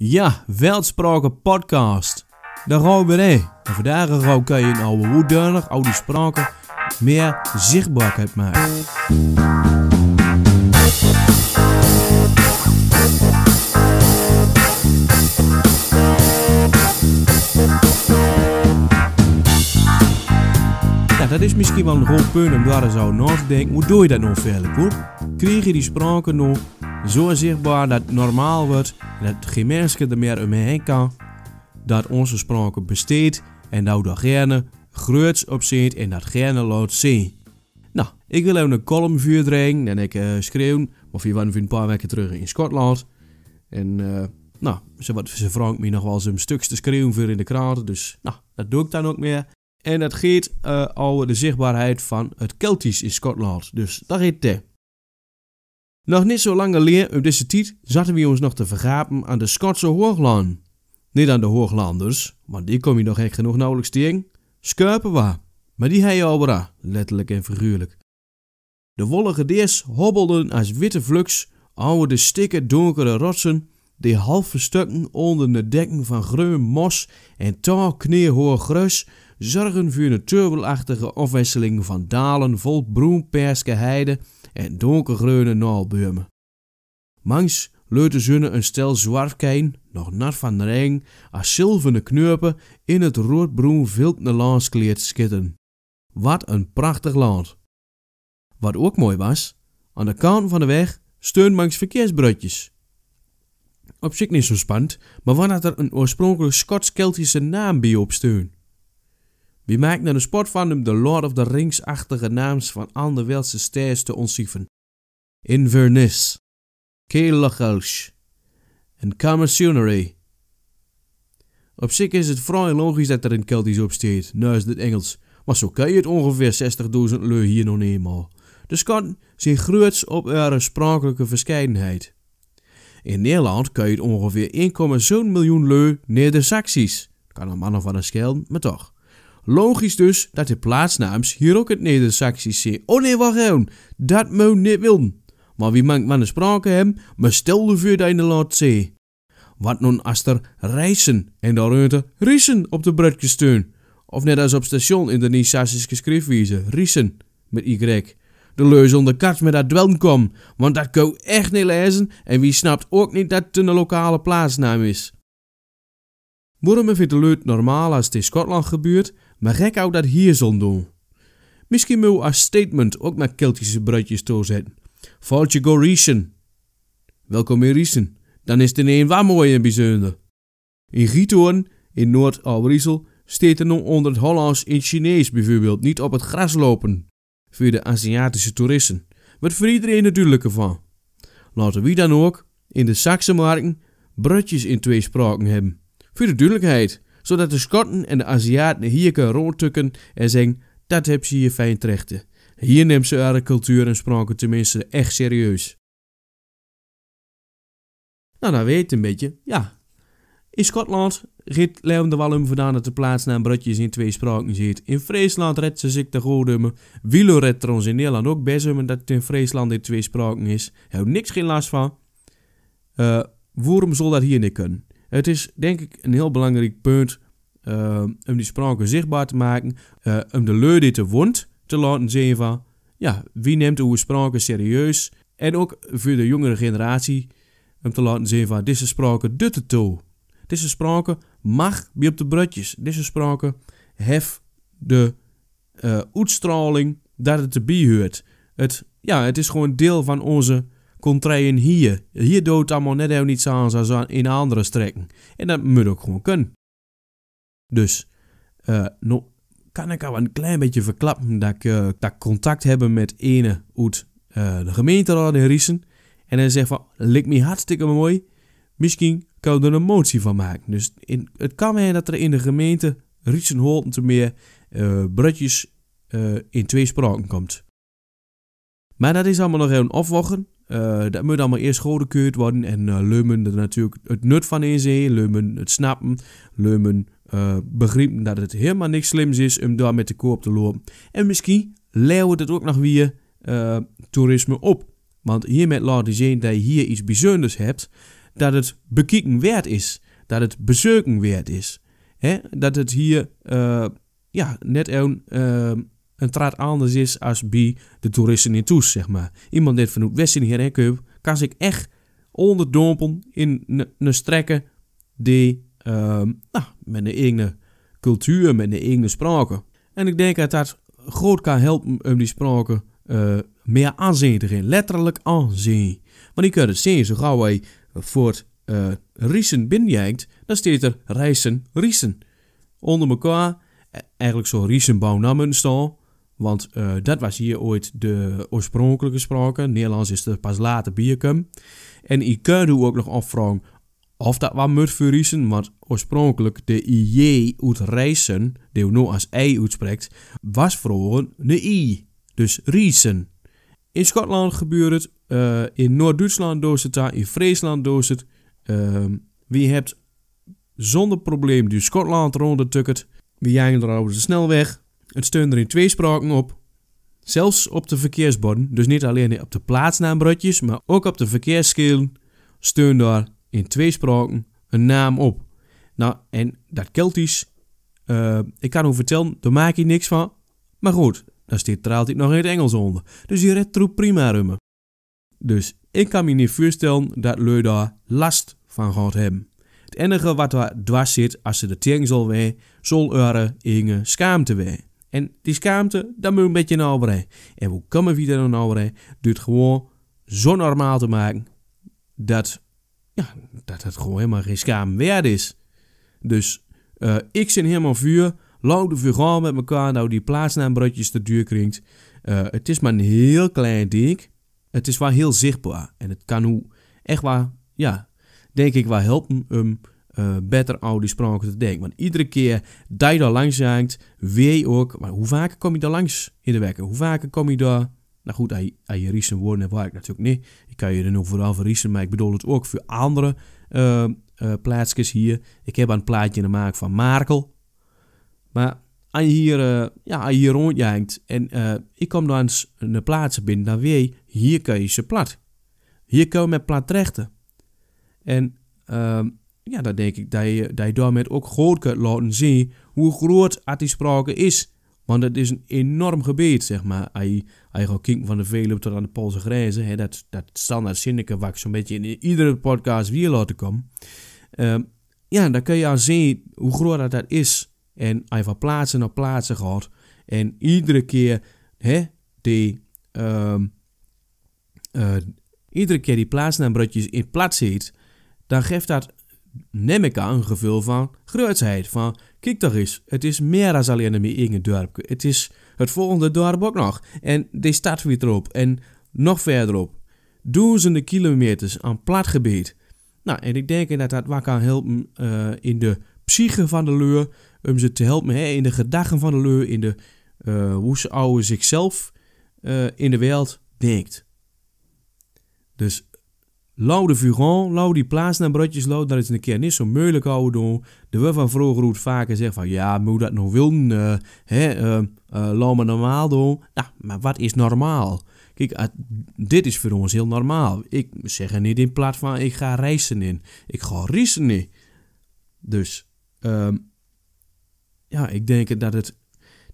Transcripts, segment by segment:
Ja, Weltspraken Podcast. Daar gaan we En vandaag gaan kan je een oude woedurner, oude spraken, meer zichtbaarheid maken. Ja, dat is misschien wel een groot punt om daar eens over denken. Hoe doe je dat nou verder? Hoe krijg je die spraken nog. Zo zichtbaar dat het normaal wordt dat geen mensen er meer omheen kan. Dat onze sprake besteedt en dat we gerne groots op zit en dat gerne laat zien. Nou, ik wil even een column vuurdringen en ik uh, schreeuw, of je waren een paar weken terug in Schotland. En eh, nou, ze, wat, ze vroeg me nog wel eens een stuk te schreeuwen voor in de krant, dus nou, dat doe ik dan ook meer. En dat geeft uh, eh, over de zichtbaarheid van het Keltisch in Schotland, dus dat heet het. Nog niet zo lang leer. op deze tijd, zaten we ons nog te vergapen aan de Schotse Hoogland. Niet aan de Hooglanders, want die kom je nog echt genoeg nauwelijks tegen. Skurpen maar die hei obra, letterlijk en figuurlijk. De wollige deers hobbelden als witte vlux over de stikke donkere rotsen, die halve stukken onder de dekken van groen mos en taal kneerhoor grus zorgen voor een turbelachtige afwisseling van dalen vol broenperske heide en donkergroene naalbeumen. Mangs leuten zunne een stel zwarfkein, nog nat van de regen, als zilverne knurpen in het roodbroen viltne landskleed skitten. Wat een prachtig land! Wat ook mooi was, aan de kant van de weg steun Mangs verkeersbrutjes. Op zich niet zo spannend, maar wanneer er een oorspronkelijk Schots-Keltische naam bij op steun. We maakt naar nou de sport van hem de Lord of the Rings-achtige naams van anderwereldse stijls te ontzieven? Inverness, Kelachelsch en Camersunary. Op zich is het vrij logisch dat er een Keltisch opsteekt, nu is het Engels, maar zo kun je het ongeveer 60.000 leu hier nog eenmaal. Dus kan zijn groots op haar spraakelijke verscheidenheid. In Nederland kan je het ongeveer 1,7 miljoen leu Neder-Saxisch. Kan een man of een schelden, maar toch. Logisch dus dat de plaatsnaams hier ook het Neder-Saxisch zijn. Oh nee, wacht dat moet niet willen. Maar wie maakt van de sprake hem, maar stel de vuur dat in de laatste Wat nun als er reizen en daar er riesen op de brug steun. Of net als op station in de Nisassische schriftwijze, riesen, met Y. De leus onder kat met dat dwelm komt, want dat kan echt niet lezen en wie snapt ook niet dat het een lokale plaatsnaam is. me vindt de leut normaal als het in Schotland gebeurt, maar gek ook dat hier zon doen. Misschien moet als statement ook naar Keltische bruidjes toezetten. Foutje go Riesen. Welkom in Riesen, dan is het een waar mooi en bijzonder. In Giethoorn, in Noord-Albriesel, steekt er nog onder het Hollands in Chinees bijvoorbeeld niet op het gras lopen. Voor de Aziatische toeristen, wat voor iedereen natuurlijk ervan. Laten we dan ook in de Saxenmarken broodjes in twee spraken hebben. Voor de duidelijkheid, zodat de Schotten en de Aziaten hier kunnen rondtukken en zeggen: dat heb ze hier fijn terechten. Hier neemt ze haar cultuur en spraken tenminste echt serieus. Nou, dan weet je een beetje. Ja. In Schotland giet Leon de Wallen vandaan dat de plaatsnaam broodjes in twee spraken zit. In Friesland redt ze zich de godummen. Wielo redt er ons in Nederland ook best om dat het in Friesland in twee spraken is. Hij heeft niks geen last van. Eh, waarom zal dat hier niet kunnen? Het is denk ik een heel belangrijk punt eh, om die spraken zichtbaar te maken, eh, om de leur die te wond te laten zien van, ja, wie neemt uw spraken serieus? En ook voor de jongere generatie om te laten zien van, deze spraken doet het toe. Deze spraken mag bij op de broodjes. Deze spraken hef de uh, uitstraling dat het erbij hoort. Het, ja, het is gewoon deel van onze contraien hier. Hier doet allemaal net even zo aan als in andere strekken. En dat moet ook gewoon kunnen. Dus, eh, nou, kan ik al een klein beetje verklappen dat ik, eh, contact heb met ene uit eh, de gemeenteraad in Riesen. En hij zegt van, lijkt me hartstikke mooi. Misschien kan er een motie van maken. Dus in, het kan zijn dat er in de gemeente Riesen te meer uh, in twee spraken komt. Maar dat is allemaal nog even afwachten. Eh, dat moet allemaal eerst goedgekeurd worden en uh, Leumen er natuurlijk het nut van inzien, Leumen het snappen, Leumen uh, eh, begrijpen dat het helemaal niks slims is om daar met de koop te lopen. En misschien we het ook nog weer toerisme op. Want hiermee laat je zien dat je hier iets bijzonders hebt, dat het bekijken waard is, dat het bezoeken waard is. He? Dat het hier ja, net een een traat anders is als bij de toeristen in Toes, zeg maar. Iemand die vanuit Westen hierheen komt, kan zich echt onderdompelen in een strekken die ehm, nou, met een eigen cultuur, met de eigen spraken. En ik denk dat dat groot kan helpen om die spraken eh, meer aanzien te geven. Letterlijk aanzien. Want je kunt het zien, zo gauw wij voor uh, Riesen binnenjijkt, dan staat er Reizen, Riesen. Onder elkaar, e-, eigenlijk zo Riesen bouw naar staan. Want eh, dat was hier ooit de oorspronkelijke sprake. Nederlands is er pas later bierkum. En ik kan ook nog afvragen of dat wat Riesen. want oorspronkelijk de IJ uit Reizen, die we nu als I uitspreekt, was vroeger de I, dus Riesen. In Schotland gebeurt het, eh, in Noord-Duitsland doet het daar, in Friesland doet het. Ehm, wie hebt zonder probleem de Schotland rond het tukket. We jij er over de snelweg, het steunt er in twee spraken op. Zelfs op de verkeersborden, dus niet alleen op de plaatsnaambrotjes, maar ook op de verkeersschelen, steun daar in twee spraken een naam op. Nou, en dat Keltisch, dus, eh, ik kan u vertellen, daar maak je niks van. Maar goed, daar staat er altijd nog in het Engels onder. Dus je redt troep prima rummen. Dus ik kan me niet voorstellen dat lui daar last van gaat hebben. Het enige wat daar dwars zit als ze de tering zal wij, zal eure enge schaamte wij. En die schaamte, dat moet een beetje naar En hoe komen we daar naar overheen? Duurt gewoon zo normaal te maken dat, ja, dat het gewoon helemaal geen schaam waard is. Dus eh, ik zit helemaal vuur. Lang de vuur met elkaar. Nou, die plaatsnaambrotjes te duur kringt. Eh, het is maar een heel klein ding. Het is wel heel zichtbaar. En het kan hoe echt waar, ja, denk ik wel helpen Better eh, beter uitspraken te denken. Want iedere keer dat je daar langs zaakt, weet je ook, maar hoe vaak kom je daar langs in de wekken? Hoe vaak kom je daar nou goed, aan je recent woorden waar ik natuurlijk niet. Ik kan je er nog vooral voor maar ik bedoel het ook voor andere uh, uh, plaatsjes hier. Ik heb een plaatje gemaakt van Markel. Maar als je hier, uh, ja, hier rondjaagt en ik kom dan eens een plaats binnen, dan weet je, hier kun je ze plat. Hier komen met plat rechten. En ehm, ja, dan denk ik dat je, dat je daarmee ook groot kunt laten zien hoe groot die sprake is. Want het is een enorm gebied, zeg maar. Als je, gaat kijken van de Veluwe tot aan de Poolse grenzen, hè, dat, dat standaard zinnetje wat ik zo'n beetje in iedere podcast weer laten komen. Ehm, ja, dan kun je aan zien hoe groot dat, is. En hij van plaatsen naar plaatsen gaat en iedere keer hè, die... Um, iedere keer die plaatsnaambrotjes in plaats ziet, dan geeft dat neem ik aan een gevoel van grootsheid. Van, kijk toch eens, het is meer dan alleen een dorpje. Het is het volgende dorp ook nog. En die staat weer erop. En nog verderop. Duizenden kilometers aan gebied. Nou, en ik denk dat dat wat kan helpen eh, in de psyche van de leur. Om ze te helpen hè, in de gedachten van de leur. In de, eh, hoe ze oude zichzelf eh, in de wereld denkt. Dus Lau de Vugon, lau die plaats naar broodjes lau, dat is een keer niet zo moeilijk houden doen. De we van vroeger hoort vaker zeggen van ja, moet dat nou willen, uh, hè, uh, normaal doen. Nou, maar wat is normaal? Kijk, dit is voor ons heel normaal. Ik zeg er niet in plaats van ik ga reizen in. Ik ga reizen in. Dus, ehm, ja, ik denk dat het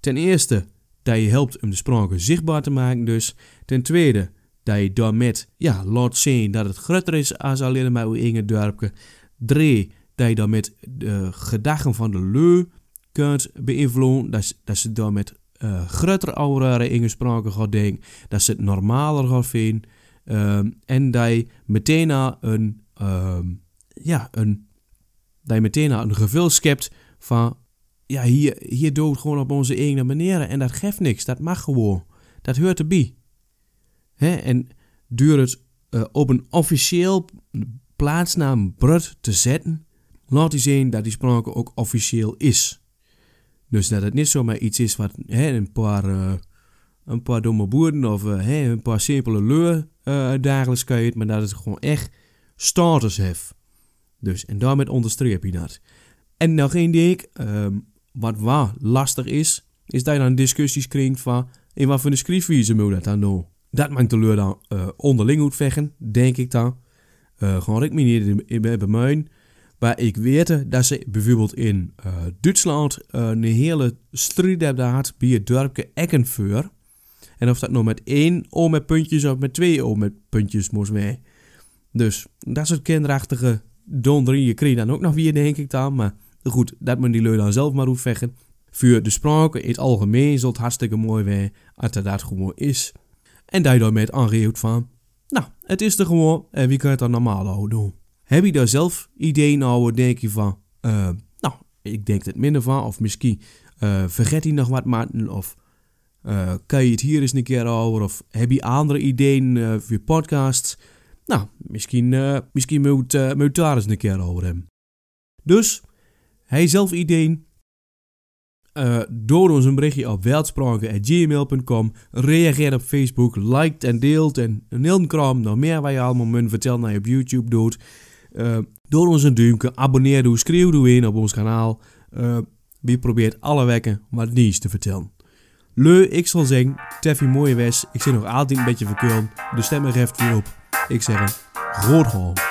ten eerste dat je helpt om de sprongen zichtbaar te maken. Dus ten tweede dat je daarmee ja, laat zien dat het groter is als alleen maar uw eigen dorpje. Drie, dat je daarmee de eh, gedachten van de leu kunt beïnvloeden, dat, dat ze daarmee uh, groter in ingesproken gaat denken, dat ze het normaler gaat vinden ehm, en dat je meteen een, um, ja, een, dat je meteen een gevoel schept van ja, hier, hier doet gewoon op onze eigen manier en dat geeft niks, dat mag gewoon, dat hoort erbij. Hè, en door het eh, op een officieel plaatsnaam brut te zetten, laat hij zien dat die sprake ook officieel is. Dus dat het niet zomaar iets is wat hè, een, paar, eh, een paar domme boeren of eh, hè, een paar simpele leur dagelijks kan je het, maar dat het gewoon echt starters heeft. Dus, en daarmee onderstreep je dat. En nog één ding, ehm, wat waar lastig is, is dat je dan discussies kringt van in wat voor een schriftwijze moet dat dan doen? Dat men de leur dan eh, onderling moet vechten, denk ik dan. Eh, gewoon ik me niet bij mijn. Maar ik weet dat ze bijvoorbeeld in eh, Duitsland een hele strijd hebben gehad bij het dorpje Eckenfeur. En of dat nou met één oom met puntjes of met twee oom met puntjes moest mee. Dus dat soort kinderachtige Je kreeg dan ook nog weer, denk ik dan. Maar goed, dat moet die leu dan zelf maar hoeven vechten. Voor de spraken in het algemeen zult hartstikke mooi zijn als dat, dat gewoon is. En daardoor met aangehoord van, nou, het is er gewoon en wie kan het dan normaal houden? doen? Heb je daar zelf ideeën over, denk je van, eh, nou, ik denk het minder van, of misschien eh, vergeet hij nog wat, maar, of eh, kan je het hier eens een keer over, of heb je andere ideeën voor je podcast? Nou, misschien, misschien moet, moet daar eens een keer over hem. Dus, hij zelf ideeën, eh, door ons een berichtje op weltspraken.gmail.com. Reageer op Facebook, liked en deelt en een heel kram. Nog meer waar je allemaal munt vertelt naar je op YouTube doet. Eh, door ons een duimpje, abonneer doe, schreeuw doe in op ons kanaal. Eh, wie probeert alle wekken wat nieuws te vertellen. Leu, ik zal zeggen, Teffie mooie wes. Ik zit nog altijd een beetje verkeerd. De stemmen geeft weer op. Ik zeg een, rood